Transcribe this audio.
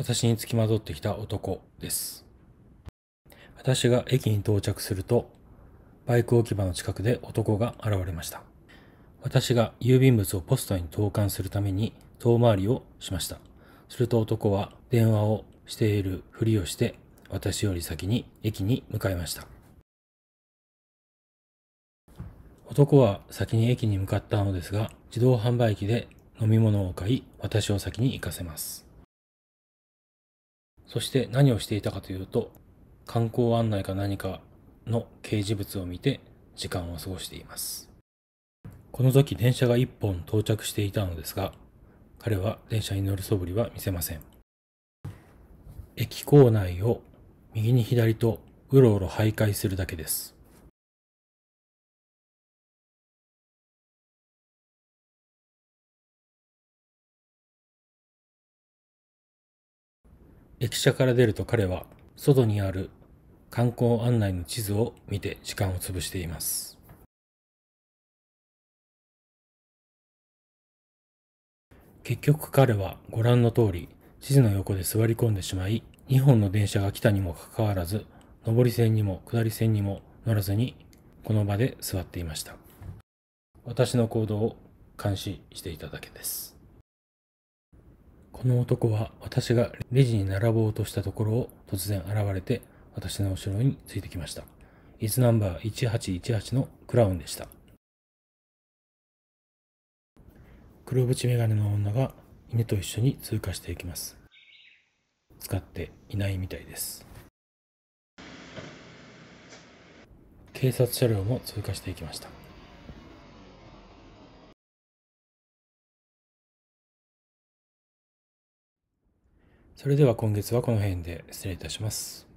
私につきまとってきた男です。私が駅に到着すると、バイク置き場の近くで男が現れました。私が郵便物をポストに投函するために遠回りをしました。すると男は電話をしているふりをして私より先に駅に向かいました。男は先に駅に向かったのですが、自動販売機で飲み物を買い、私を先に行かせます。そして何をしていたかというと、観光案内か何かの掲示物を見て時間を過ごしています。この時電車が1本到着していたのですが、彼は電車に乗るそぶりは見せません。駅構内を右に左とうろうろ徘徊するだけです。駅舎から出ると彼は外にある観光案内の地図を見て時間を潰しています。結局彼はご覧の通り地図の横で座り込んでしまい、2本の電車が来たにもかかわらず、上り線にも下り線にも乗らずに、この場で座っていました。私の行動を監視していただけです。この男は私がレジに並ぼうとしたところを突然現れて私の後ろについてきました。イズナンバー1818のクラウンでした。黒縁眼鏡の女が犬と一緒に通過していきます。使っていないみたいです。警察車両も通過していきました。それでは今月はこの辺で失礼いたします。